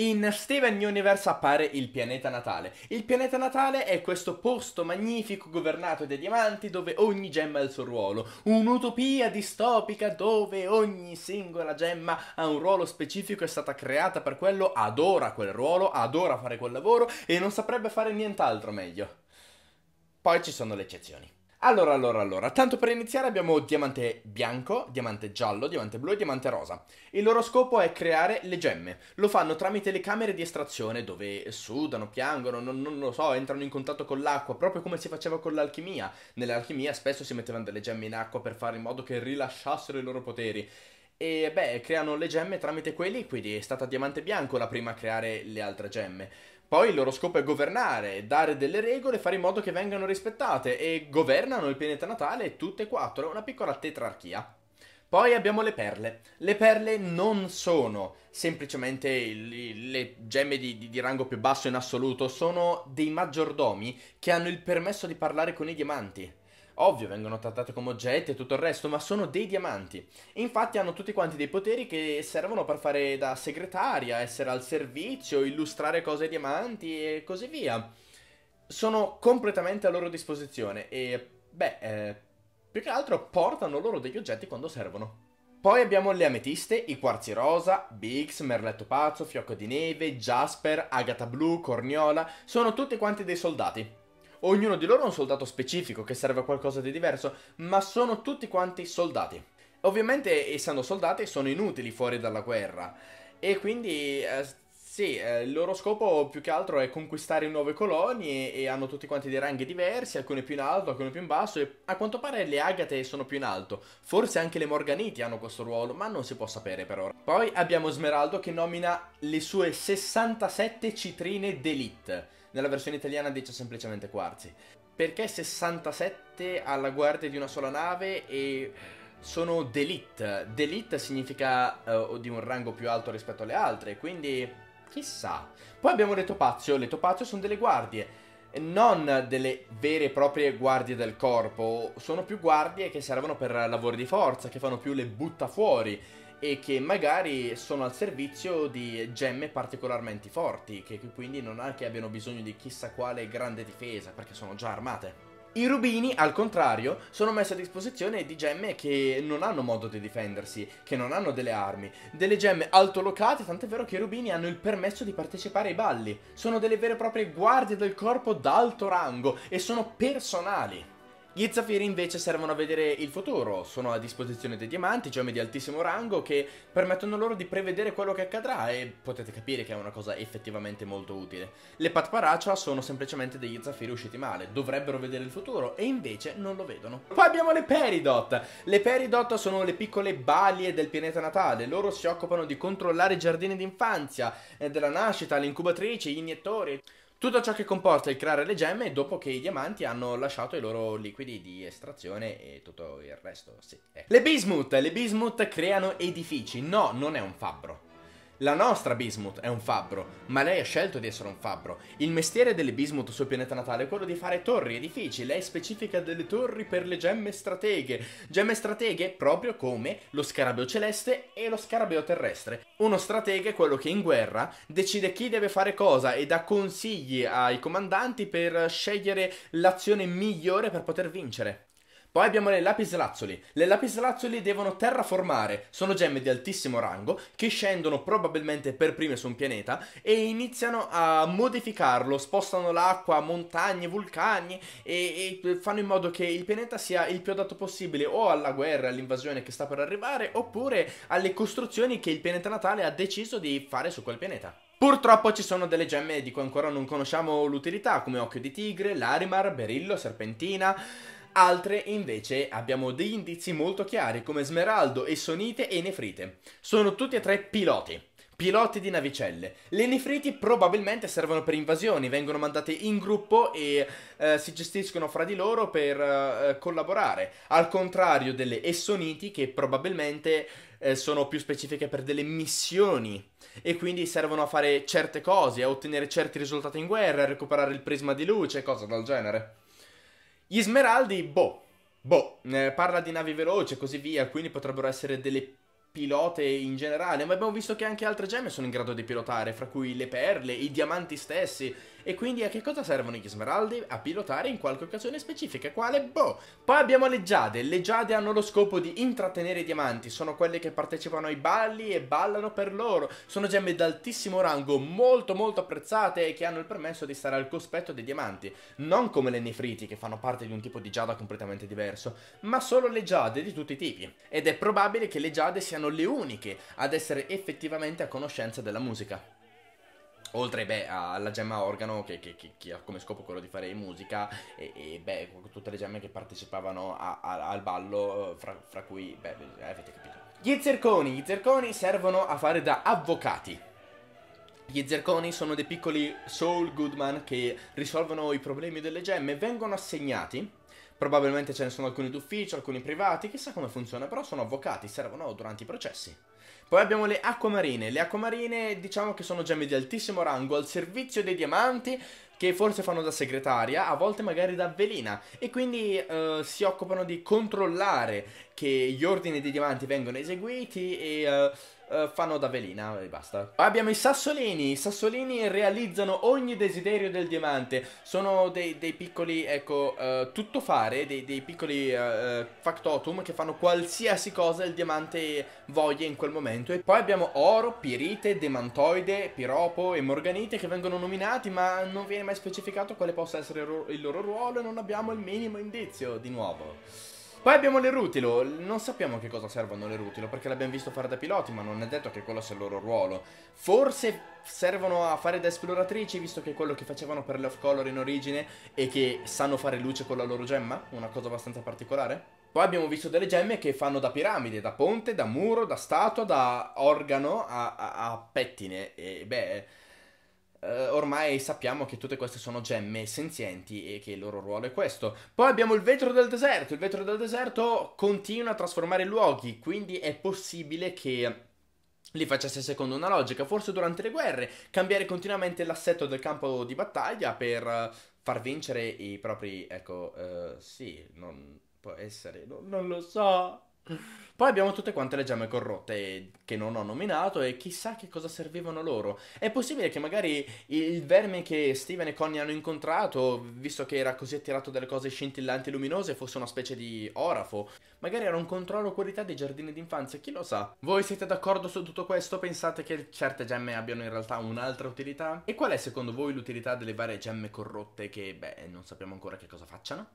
In Steven Universe appare il pianeta natale. Il pianeta natale è questo posto magnifico governato dai diamanti dove ogni gemma ha il suo ruolo. Un'utopia distopica dove ogni singola gemma ha un ruolo specifico, è stata creata per quello, adora quel ruolo, adora fare quel lavoro e non saprebbe fare nient'altro meglio. Poi ci sono le eccezioni. Allora, allora, allora, tanto per iniziare abbiamo diamante bianco, diamante giallo, diamante blu e diamante rosa. Il loro scopo è creare le gemme. Lo fanno tramite le camere di estrazione dove sudano, piangono, non, non lo so, entrano in contatto con l'acqua, proprio come si faceva con l'alchimia. Nell'alchimia spesso si mettevano delle gemme in acqua per fare in modo che rilasciassero i loro poteri. E beh, creano le gemme tramite quelli, quindi è stata diamante bianco la prima a creare le altre gemme. Poi il loro scopo è governare, dare delle regole, fare in modo che vengano rispettate e governano il pianeta natale tutte e quattro, una piccola tetrarchia. Poi abbiamo le perle. Le perle non sono semplicemente il, le gemme di, di, di, rango più basso in assoluto, sono dei maggiordomi che hanno il permesso di parlare con i diamanti. Ovvio, vengono trattate come oggetti e tutto il resto, ma sono dei diamanti. Infatti hanno tutti quanti dei poteri che servono per fare da segretaria, essere al servizio, illustrare cose ai diamanti e così via. Sono completamente a loro disposizione e, beh, eh, più che altro portano loro degli oggetti quando servono. Poi abbiamo le ametiste, i quarzi rosa, Biggs, Merletto Pazzo, Fiocco di Neve, Jasper, Agata Blu, Corniola, sono tutti quanti dei soldati ognuno di loro è un soldato specifico che serve a qualcosa di diverso, ma sono tutti quanti soldati. Ovviamente, essendo soldati, sono inutili fuori dalla guerra. E quindi, eh, sì, eh, il loro scopo più che altro è conquistare nuove colonie e hanno tutti quanti dei ranghi diversi, alcune più in alto, alcune più in basso e a quanto pare le agate sono più in alto. Forse anche le morganiti hanno questo ruolo, ma non si può sapere per ora. Poi abbiamo Smeraldo che nomina le sue 67 citrine d'elite nella versione italiana dice semplicemente quarzi. Perché 67 alla guardia di una sola nave e sono d'elite? D'elite significa uh, di un rango più alto rispetto alle altre, quindi chissà. Poi abbiamo le topazio, le topazio sono delle guardie non delle vere e proprie guardie del corpo, sono più guardie che servono per lavori di forza, che fanno più le butta fuori e che magari sono al servizio di gemme particolarmente forti, che quindi non è che abbiano bisogno di chissà quale grande difesa, perché sono già armate. I rubini, al contrario, sono messi a disposizione di gemme che non hanno modo di difendersi, che non hanno delle armi, delle gemme altolocate, tant'è vero che i rubini hanno il permesso di partecipare ai balli, sono delle vere e proprie guardie del corpo d'alto rango e sono personali. Gli zaffiri invece servono a vedere il futuro, sono a disposizione dei diamanti, gemme cioè di altissimo rango che permettono loro di prevedere quello che accadrà e potete capire che è una cosa effettivamente molto utile. Le patparaccia sono semplicemente degli zaffiri usciti male, dovrebbero vedere il futuro e invece non lo vedono. Poi abbiamo le peridot. Le peridot sono le piccole balie del pianeta natale, loro si occupano di controllare i giardini d'infanzia, eh, della nascita, le incubatrici, gli iniettori... Tutto ciò che comporta il creare le gemme dopo che i diamanti hanno lasciato i loro liquidi di estrazione e tutto il resto, sì. Eh. Le bismuth, le bismuth creano edifici, no, non è un fabbro. La nostra Bismuth è un fabbro, ma lei ha scelto di essere un fabbro. Il mestiere delle Bismuth sul pianeta natale è quello di fare torri, edifici. Lei specifica delle torri per le gemme strateghe. Gemme strateghe proprio come lo scarabeo celeste e lo scarabeo terrestre. Uno stratega è quello che in guerra decide chi deve fare cosa e dà consigli ai comandanti per scegliere l'azione migliore per poter vincere. Poi abbiamo le lapislazzoli. Le lapislazzoli devono terraformare, sono gemme di altissimo rango che scendono probabilmente per prime su un pianeta e iniziano a modificarlo, spostano l'acqua, montagne, vulcani e, e fanno in modo che il pianeta sia il più adatto possibile o alla guerra, all'invasione che sta per arrivare oppure alle costruzioni che il pianeta natale ha deciso di fare su quel pianeta. Purtroppo ci sono delle gemme di cui ancora non conosciamo l'utilità, come Occhio di Tigre, Larimar, Berillo, Serpentina Altre invece abbiamo degli indizi molto chiari come smeraldo, essonite e nefrite. Sono tutti e tre piloti. Piloti di navicelle. Le nefriti probabilmente servono per invasioni, vengono mandate in gruppo e eh, si gestiscono fra di loro per eh, collaborare, al contrario delle essoniti che probabilmente eh, sono più specifiche per delle missioni e quindi servono a fare certe cose, a ottenere certi risultati in guerra, a recuperare il prisma di luce, cose del genere. Gli smeraldi, boh, boh, eh, parla di navi veloci e così via, quindi potrebbero essere delle pilote in generale, ma abbiamo visto che anche altre gemme sono in grado di pilotare, fra cui le perle, i diamanti stessi. E quindi a che cosa servono gli smeraldi? A pilotare in qualche occasione specifica, quale? Boh! Poi abbiamo le giade. Le giade hanno lo scopo di intrattenere i diamanti, sono quelle che partecipano ai balli e ballano per loro. Sono gemme d'altissimo rango, molto molto apprezzate e che hanno il permesso di stare al cospetto dei diamanti. Non come le nefriti, che fanno parte di un tipo di giada completamente diverso, ma solo le giade di tutti i tipi. Ed è probabile che le giade siano erano le uniche ad essere effettivamente a conoscenza della musica. Oltre beh, alla gemma organo che, che, che, che, ha come scopo quello di fare musica e, e beh, tutte le gemme che partecipavano a, a, al ballo, fra, fra, cui, beh, eh, avete capito. Gli zerconi, gli zerconi servono a fare da avvocati. Gli zerconi sono dei piccoli soul goodman che risolvono i problemi delle gemme, vengono assegnati Probabilmente ce ne sono alcuni d'ufficio, alcuni privati, chissà come funziona, però sono avvocati, servono durante i processi. Poi abbiamo le acquamarine. Le acquamarine diciamo che sono gemme di altissimo rango al servizio dei diamanti che forse fanno da segretaria, a volte magari da velina, e quindi uh, si occupano di controllare che gli ordini dei diamanti vengano eseguiti e... Uh, fanno da velina e basta. Abbiamo i sassolini. I sassolini realizzano ogni desiderio del diamante. Sono dei, dei piccoli, ecco, uh, tuttofare, dei, dei piccoli uh, factotum che fanno qualsiasi cosa il diamante voglia in quel momento. E poi abbiamo oro, pirite, demantoide, piropo e morganite che vengono nominati, ma non viene mai specificato quale possa essere il loro ruolo e non abbiamo il minimo indizio, di nuovo. Poi abbiamo le rutilo, non sappiamo a che cosa servono le rutilo perché le abbiamo visto fare da piloti ma non è detto che quello sia il loro ruolo. Forse servono a fare da esploratrici visto che è quello che facevano per le off color in origine e che sanno fare luce con la loro gemma, una cosa abbastanza particolare. Poi abbiamo visto delle gemme che fanno da piramide, da ponte, da muro, da statua, da organo a, a, a pettine e beh... Uh, ormai sappiamo che tutte queste sono gemme senzienti e che il loro ruolo è questo. Poi abbiamo il vetro del deserto. Il vetro del deserto continua a trasformare luoghi, quindi è possibile che li facesse secondo una logica. Forse durante le guerre cambiare continuamente l'assetto del campo di battaglia per eh, far vincere i propri. Ecco, uh, sì, non può essere, no, non lo so. Poi abbiamo tutte quante le gemme corrotte che non ho nominato e chissà che cosa servivano loro. È possibile che magari il verme che Steven e Connie hanno incontrato, visto che era così attirato dalle cose scintillanti e luminose, fosse una specie di orafo. Magari era un controllo qualità dei giardini d'infanzia, chi lo sa. Voi siete d'accordo su tutto questo? Pensate che certe gemme abbiano in realtà un'altra utilità? E qual è secondo voi l'utilità delle varie gemme corrotte che, beh, non sappiamo ancora che cosa facciano?